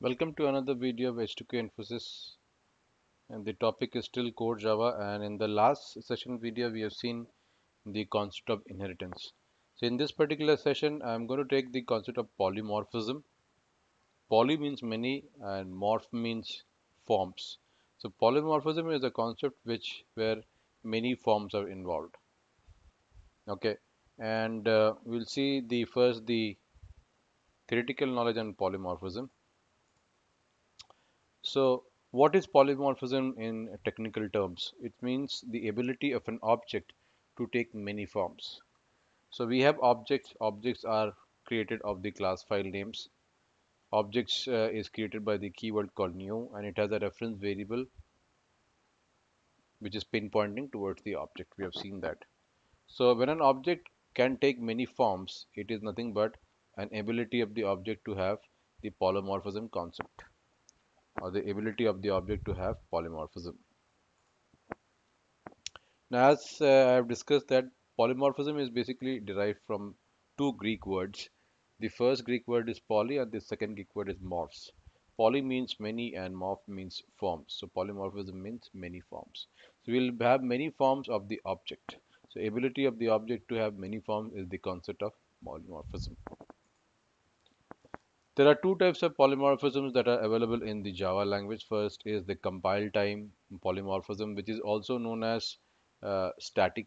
Welcome to another video of H2K Infosys and the topic is still core Java and in the last session video we have seen the concept of inheritance. So in this particular session I am going to take the concept of polymorphism. Poly means many and morph means forms. So polymorphism is a concept which where many forms are involved. Okay and uh, we'll see the first the theoretical knowledge on polymorphism so what is polymorphism in technical terms? It means the ability of an object to take many forms. So we have objects. Objects are created of the class file names. Objects uh, is created by the keyword called new and it has a reference variable which is pinpointing towards the object. We have seen that. So when an object can take many forms, it is nothing but an ability of the object to have the polymorphism concept or the ability of the object to have polymorphism. Now as uh, I have discussed that polymorphism is basically derived from two Greek words. The first Greek word is poly and the second Greek word is morphs. Poly means many and morph means forms. So polymorphism means many forms. So we will have many forms of the object. So ability of the object to have many forms is the concept of polymorphism. There are two types of polymorphisms that are available in the Java language. First is the compile time polymorphism, which is also known as uh, static,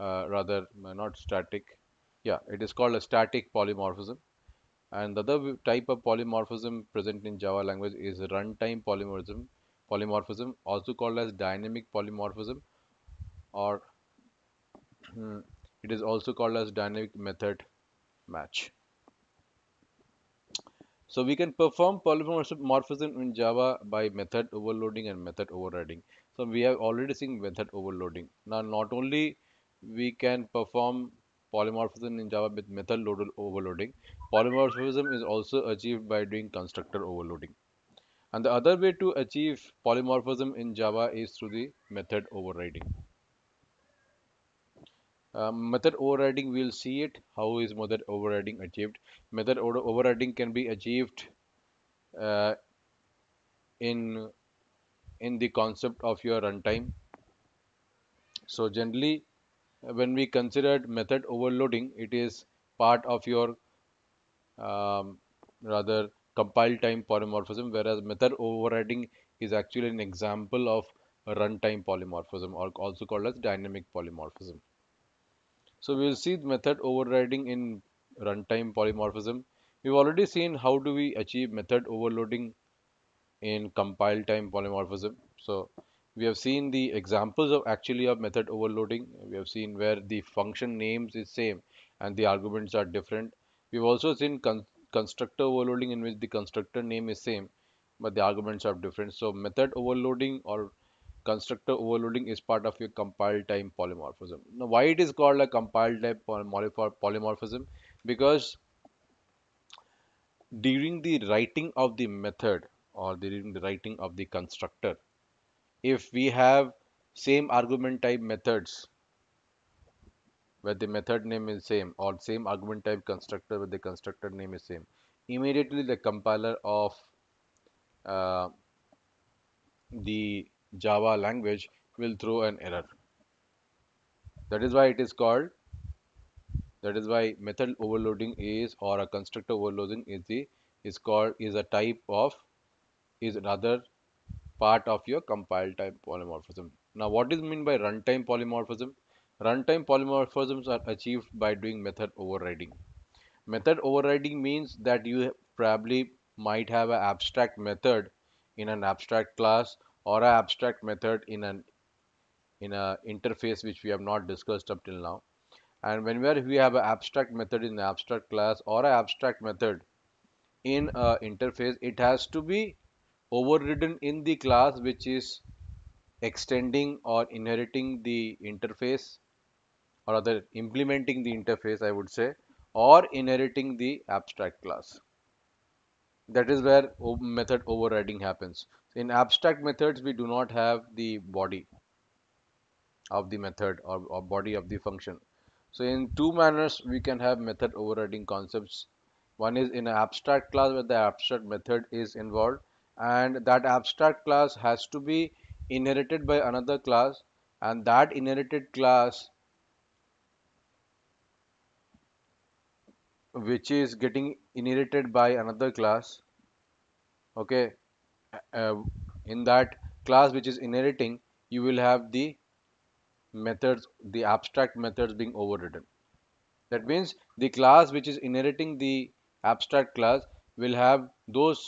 uh, rather uh, not static. Yeah, it is called a static polymorphism. And the other type of polymorphism present in Java language is runtime polymorphism, polymorphism also called as dynamic polymorphism or hmm, it is also called as dynamic method match. So we can perform polymorphism in Java by method overloading and method overriding. So we have already seen method overloading. Now not only we can perform polymorphism in Java with method overloading, polymorphism is also achieved by doing constructor overloading. And the other way to achieve polymorphism in Java is through the method overriding. Uh, method overriding we'll see it how is method overriding achieved method overriding can be achieved uh, in in the concept of your runtime so generally uh, when we considered method overloading it is part of your um, rather compile time polymorphism whereas method overriding is actually an example of runtime polymorphism or also called as dynamic polymorphism so we will see the method overriding in runtime polymorphism. We've already seen how do we achieve method overloading in compile time polymorphism. So we have seen the examples of actually of method overloading. We have seen where the function names is same and the arguments are different. We've also seen con constructor overloading in which the constructor name is same but the arguments are different. So method overloading or constructor overloading is part of your compile time polymorphism. Now, why it is called a compile time polymorphism? Because during the writing of the method or during the writing of the constructor, if we have same argument type methods where the method name is same or same argument type constructor with the constructor name is same, immediately the compiler of uh, the Java language will throw an error. That is why it is called, that is why method overloading is or a constructor overloading is the is called is a type of is another part of your compile time polymorphism. Now what is mean by runtime polymorphism? Runtime polymorphisms are achieved by doing method overriding. Method overriding means that you probably might have an abstract method in an abstract class or a abstract method in an in a interface which we have not discussed up till now and whenever we have an abstract method in the abstract class or an abstract method in a interface it has to be overridden in the class which is extending or inheriting the interface or rather implementing the interface I would say or inheriting the abstract class that is where method overriding happens in abstract methods we do not have the body of the method or, or body of the function so in two manners we can have method overriding concepts one is in an abstract class where the abstract method is involved and that abstract class has to be inherited by another class and that inherited class which is getting inherited by another class okay uh, in that class which is inheriting you will have the methods the abstract methods being overridden that means the class which is inheriting the abstract class will have those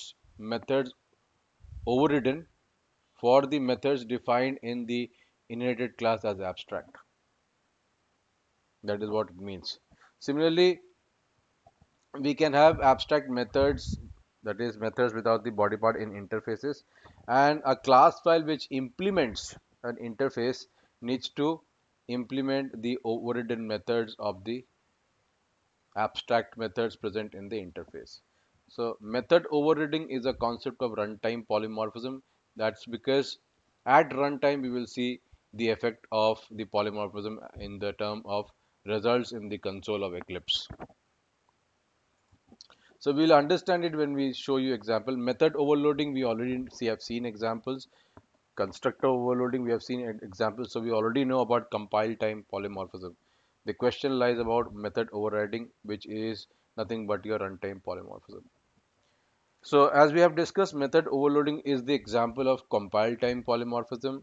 methods overridden for the methods defined in the inherited class as abstract that is what it means similarly we can have abstract methods that is methods without the body part in interfaces and a class file which implements an interface needs to implement the overridden methods of the abstract methods present in the interface. So method overriding is a concept of runtime polymorphism. That's because at runtime we will see the effect of the polymorphism in the term of results in the console of Eclipse. So we will understand it when we show you example. Method overloading, we already see, have seen examples. Constructor overloading, we have seen examples. So we already know about compile time polymorphism. The question lies about method overriding, which is nothing but your runtime polymorphism. So as we have discussed, method overloading is the example of compile time polymorphism.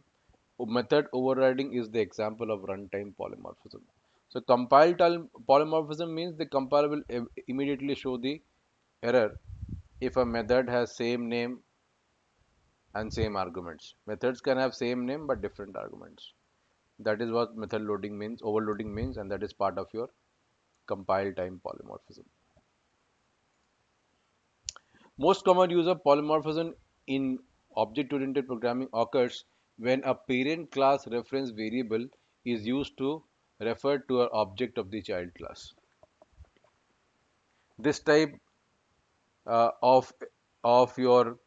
Method overriding is the example of runtime polymorphism. So compile time polymorphism means the compiler will immediately show the error if a method has same name and same arguments. Methods can have same name but different arguments. That is what method loading means, overloading means and that is part of your compile time polymorphism. Most common use of polymorphism in object-oriented programming occurs when a parent class reference variable is used to refer to an object of the child class. This type uh, of of your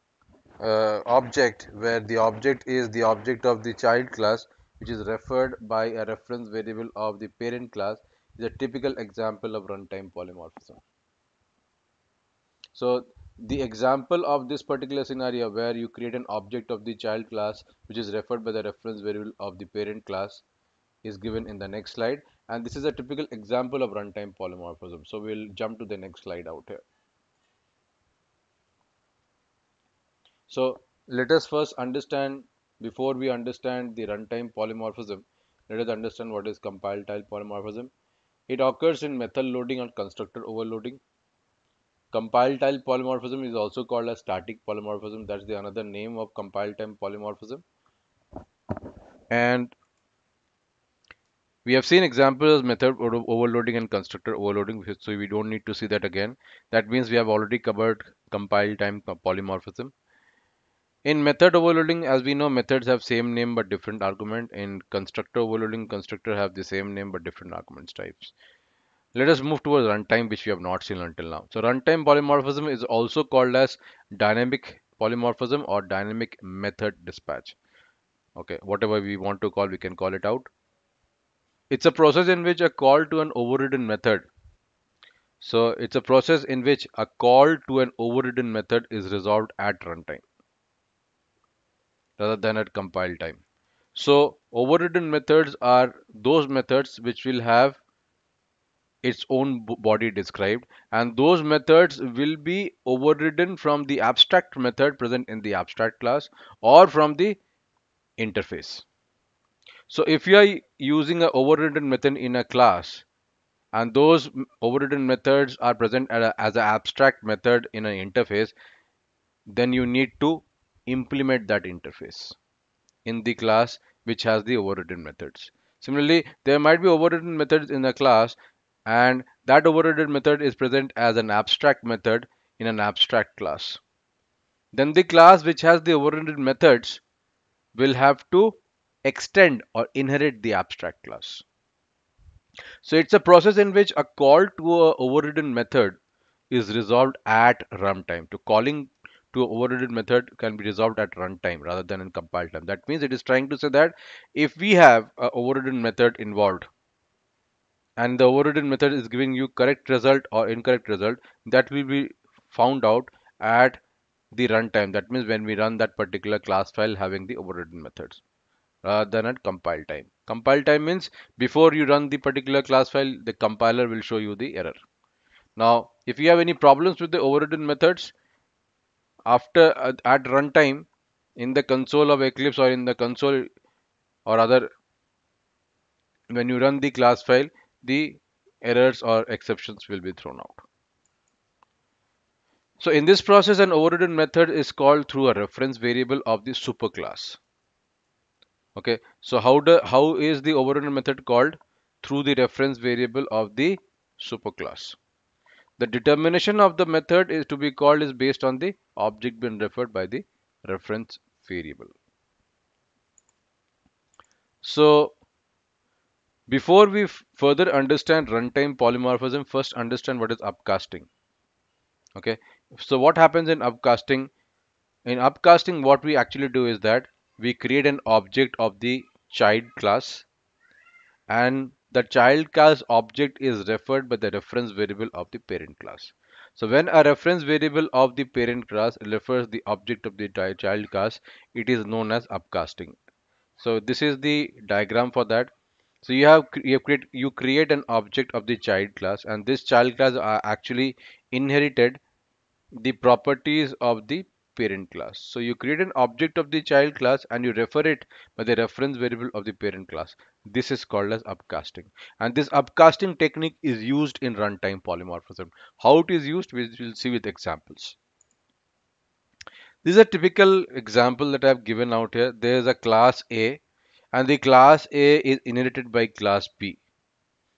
uh, object where the object is the object of the child class which is referred by a reference variable of the parent class is a typical example of runtime polymorphism. So, the example of this particular scenario where you create an object of the child class which is referred by the reference variable of the parent class is given in the next slide and this is a typical example of runtime polymorphism. So, we will jump to the next slide out here. So let us first understand, before we understand the runtime polymorphism, let us understand what is compile tile polymorphism. It occurs in method loading and constructor overloading. Compile tile polymorphism is also called as static polymorphism. That's the another name of compile time polymorphism. And we have seen examples of method overloading and constructor overloading, so we don't need to see that again. That means we have already covered compile time polymorphism. In method overloading, as we know, methods have same name but different argument. In constructor overloading, constructor have the same name but different arguments types. Let us move towards runtime, which we have not seen until now. So runtime polymorphism is also called as dynamic polymorphism or dynamic method dispatch. Okay, whatever we want to call, we can call it out. It's a process in which a call to an overridden method. So it's a process in which a call to an overridden method is resolved at runtime rather than at compile time. So overridden methods are those methods which will have its own body described and those methods will be overridden from the abstract method present in the abstract class or from the interface. So if you are using an overridden method in a class and those overridden methods are present as an abstract method in an interface then you need to implement that interface in the class which has the overridden methods. Similarly, there might be overridden methods in a class and that overridden method is present as an abstract method in an abstract class. Then the class which has the overridden methods will have to extend or inherit the abstract class. So it's a process in which a call to a overridden method is resolved at runtime. To calling to overridden method can be resolved at runtime rather than in compile time. That means it is trying to say that if we have a overridden method involved and the overridden method is giving you correct result or incorrect result that will be found out at the runtime that means when we run that particular class file having the overridden methods rather than at compile time compile time means before you run the particular class file the compiler will show you the error now if you have any problems with the overridden methods after at runtime in the console of Eclipse or in the console or other when you run the class file the errors or exceptions will be thrown out. So in this process an overridden method is called through a reference variable of the superclass. Okay so how do how is the overridden method called through the reference variable of the superclass. The determination of the method is to be called is based on the object being referred by the reference variable. So before we further understand runtime polymorphism, first understand what is upcasting. Okay, so what happens in upcasting? In upcasting, what we actually do is that we create an object of the child class and the child class object is referred by the reference variable of the parent class. So when a reference variable of the parent class refers the object of the child class, it is known as upcasting. So this is the diagram for that. So you have, you have create you create an object of the child class and this child class are actually inherited the properties of the parent class. So you create an object of the child class and you refer it by the reference variable of the parent class. This is called as upcasting. And this upcasting technique is used in runtime polymorphism. How it is used, we will see with examples. This is a typical example that I have given out here. There is a class A and the class A is inherited by class B.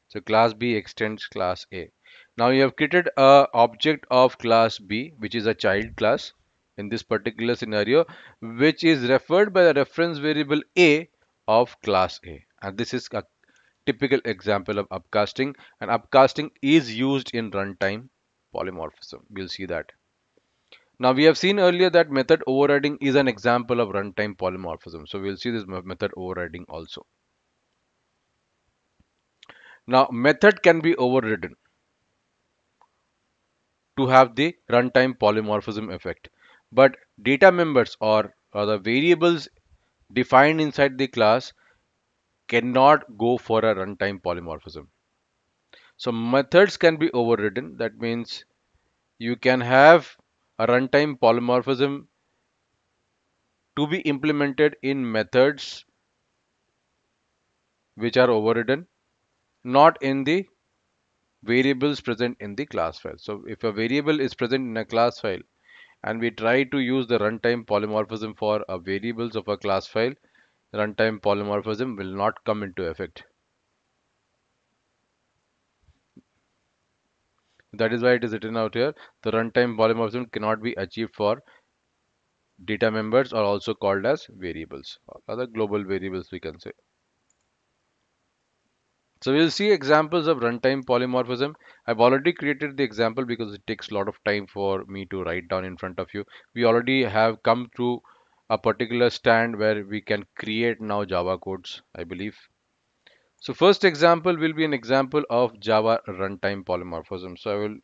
So class B extends class A. Now you have created a object of class B which is a child class in this particular scenario which is referred by the reference variable a of class a and this is a typical example of upcasting and upcasting is used in runtime polymorphism we'll see that now we have seen earlier that method overriding is an example of runtime polymorphism so we'll see this method overriding also now method can be overridden to have the runtime polymorphism effect but data members or, or the variables defined inside the class cannot go for a runtime polymorphism. So methods can be overridden. That means you can have a runtime polymorphism to be implemented in methods which are overridden, not in the variables present in the class file. So if a variable is present in a class file, and we try to use the runtime polymorphism for a variables of a class file, runtime polymorphism will not come into effect. That is why it is written out here. The runtime polymorphism cannot be achieved for data members are also called as variables or other global variables we can say. So we'll see examples of runtime polymorphism. I've already created the example because it takes a lot of time for me to write down in front of you. We already have come to a particular stand where we can create now Java codes, I believe. So first example will be an example of Java runtime polymorphism. So I will